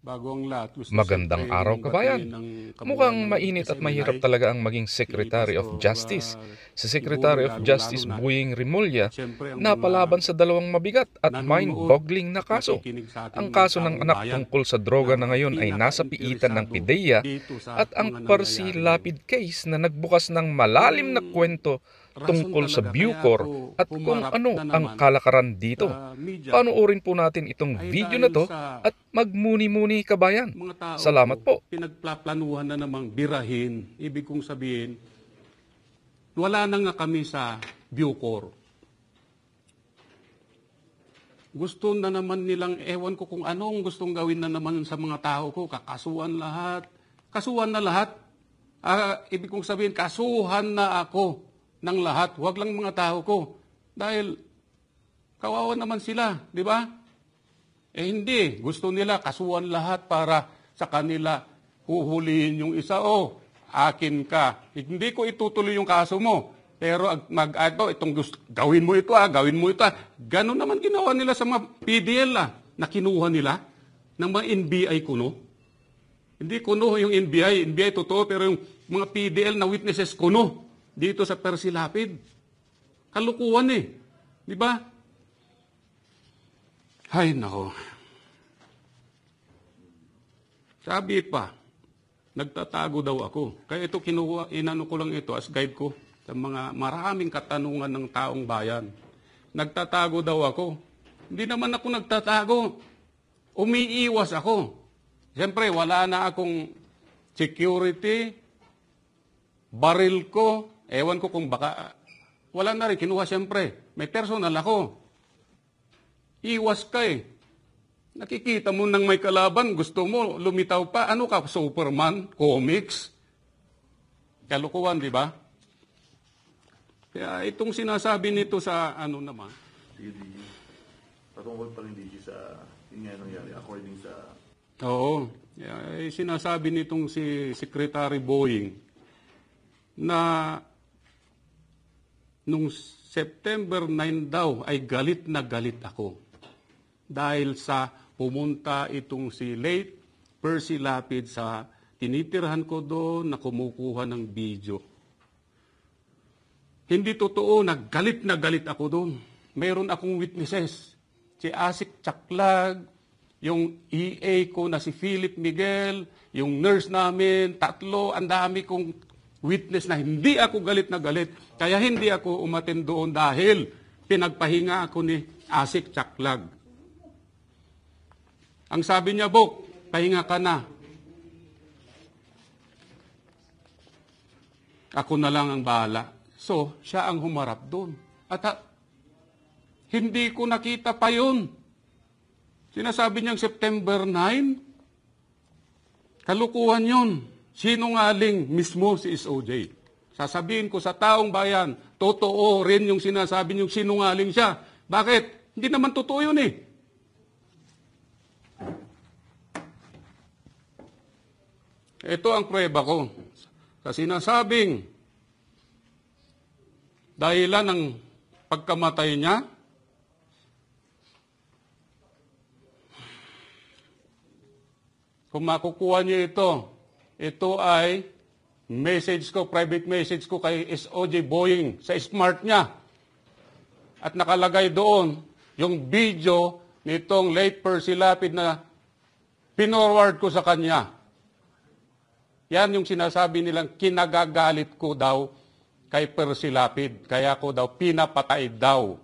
Bagong Magandang araw, kabayan. Mukhang mainit at mahirap talaga ang maging Secretary of ah, Justice. Si Secretary of Justice Buying Rimulya napalaban sa dalawang mabigat at mind-boggling na kaso. Ang kaso ng anak tungkol sa droga na ngayon ay nasa piitan ng PDEA at ang Percy Lapid case na nagbukas ng malalim na hmm. kwento tungkol sa Bucor at kung ano ang kalakaran dito. Panoorin po natin itong video na to at magmuni-muni kabayan. Salamat po. Pinagplaplanuhan na namang birahin, ibig kong sabihin, wala na nga kami sa Bucor. Gusto na naman nilang, ewan ko kung anong gustong gawin na naman sa mga tao ko, kakasuan lahat. Kasuhan na lahat. Uh, ibig kong sabihin, kasuhan na ako ng lahat, wag lang mga tao ko. Dahil kawawa naman sila, di ba? Eh hindi, gusto nila kasuhan lahat para sa kanila huhulihin yung isa. O, akin ka. Hindi ko itutuloy yung kaso mo. Pero mag-agaw, ah, itong gusto, gawin mo ito ah, gawin mo ito ah. Ganun naman ginawa nila sa mga PDL ah, na kinuha nila ng mga NBI kuno. Hindi kuno yung NBI, NBI totoo, pero yung mga PDL na witnesses kuno dito sa Persilapid. Kalukuan eh. Di ba? Hay nako. Sabi pa, nagtatago daw ako. Kaya ito kinuha, inano ko lang ito as guide ko sa mga maraming katanungan ng taong bayan. Nagtatago daw ako. Hindi naman ako nagtatago. Umiiwas ako. Siyempre, wala na akong security, baril ko, Ewan ko kung baka, wala na rin, kinuha siyempre. May personal ako. Iwas ka eh. Nakikita mo nang may kalaban, gusto mo, lumitaw pa. Ano ka, Superman, comics? Kalukuhan, di ba? Kaya itong sinasabi nito sa ano naman. Sige, DJ. Patungkol pa rin DJ sa yun nangyari according sa... Oo. Yeah, eh, sinasabi nitong si Secretary Boeing na nung September 9 daw ay galit na galit ako dahil sa pumunta itong si late Percy Lapid sa tinitirhan ko doon na kumukuha ng video. Hindi totoo, naggalit na galit ako doon. Mayroon akong witnesses. Si Asik Chaklag, yung EA ko na si Philip Miguel, yung nurse namin, tatlo, ang dami kong witness na hindi ako galit na galit, kaya hindi ako umatin doon dahil pinagpahinga ako ni Asik Chaklag. Ang sabi niya, Bok, pahinga ka na. Ako na lang ang bahala. So, siya ang humarap doon. At ha, hindi ko nakita pa yun. Sinasabi niyang September 9, kalukuhan yun. Sinungaling mismo si SOJ. Sasabihin ko sa taong bayan, totoo rin yung sinasabi niyong sinungaling siya. Bakit? Hindi naman totoo yun eh. Ito ang prueba ko. Sa sinasabing dahilan ng pagkamatay niya, kung makukuha niyo ito, ito ay message ko, private message ko kay SOJ Boeing sa smart niya. At nakalagay doon yung video nitong late Percy Lapid na pinorward ko sa kanya. Yan yung sinasabi nilang kinagagalit ko daw kay Percy Lapid. Kaya ko daw pinapatay daw.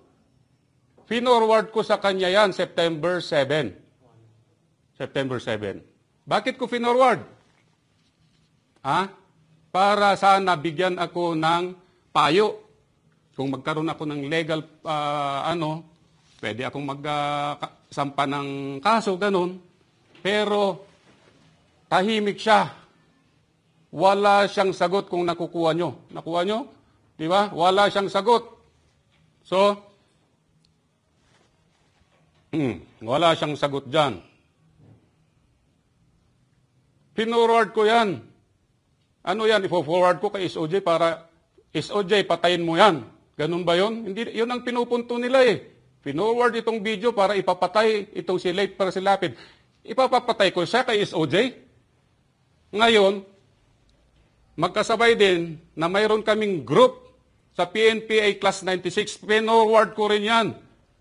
Pinorward ko sa kanya yan September 7. September 7. Bakit ko pinorward? Ha? Para sana nabigyan ako ng payo. Kung magkaroon ako ng legal uh, ano, pwede akong magsampa ah, uh, ng kaso, ganun. Pero tahimik siya. Wala siyang sagot kung nakukuha nyo. Nakuha nyo? Di ba? Wala siyang sagot. So, mm, wala siyang sagot dyan. Pinurward ko yan ano yan? Ipo-forward ko kay SOJ para SOJ, patayin mo yan. Ganun ba yun? Hindi, yun ang pinupunto nila eh. Pinorward itong video para ipapatay itong si Late para si Lapid. Ipapapatay ko siya kay SOJ. Ngayon, magkasabay din na mayroon kaming group sa PNPA Class 96. Pinorward ko rin yan.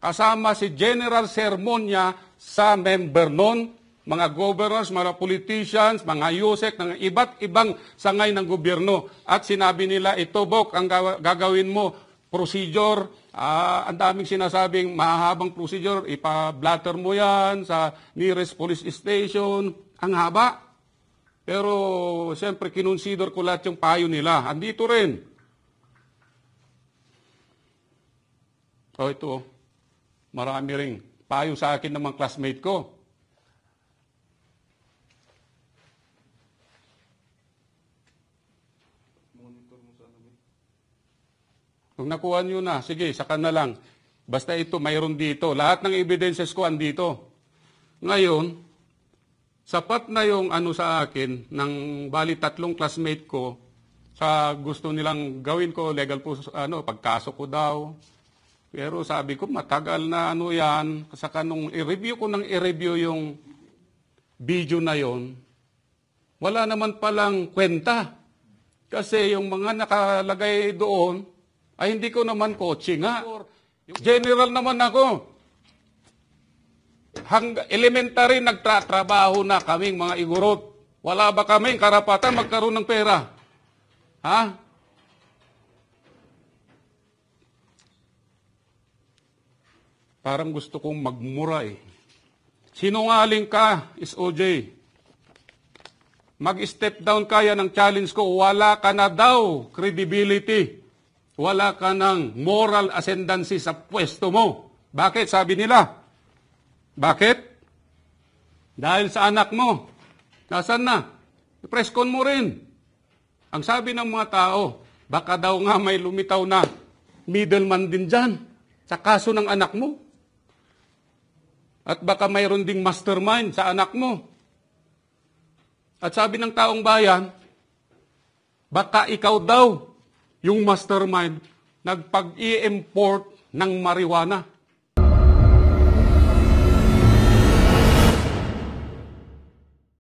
Kasama si General Sermonia sa member noon mga governors, mga politicians, mga yusek, ng iba't ibang sangay ng gobyerno. At sinabi nila, ito Bok, ang gagawin mo, procedure, uh, ang daming sinasabing mahabang procedure, ipa-blatter mo yan sa nearest police station, ang haba. Pero siyempre kinonsider ko lahat yung payo nila. Andito rin. Oh, ito. Oh. Marami ring payo sa akin ng mga classmate ko. Kung nakuha nyo na, sige, saka na lang. Basta ito, mayroon dito. Lahat ng evidences ko andito. Ngayon, sapat na yung ano sa akin ng bali tatlong classmate ko sa gusto nilang gawin ko legal po ano pagkaso ko daw pero sabi ko matagal na ano yan saka kanong i-review ko nang i-review yung video na yon wala naman palang kwenta kasi yung mga nakalagay doon ay, hindi ko naman coaching, ha? General naman ako. Hang elementary, nagtatrabaho na kaming mga igurot. Wala ba kaming karapatan magkaroon ng pera? Ha? Parang gusto kong magmura eh. Sinungaling ka, SOJ. Mag-step down kaya ng challenge ko. Wala ka na daw credibility. Wala ka ng moral ascendancy sa pwesto mo. Bakit? Sabi nila. Bakit? Dahil sa anak mo. Nasaan na? Preskon mo rin. Ang sabi ng mga tao, baka daw nga may lumitaw na middleman din dyan sa kaso ng anak mo. At baka mayroon ding mastermind sa anak mo. At sabi ng taong bayan, baka ikaw daw yung mastermind nagpag-i-import ng marijuana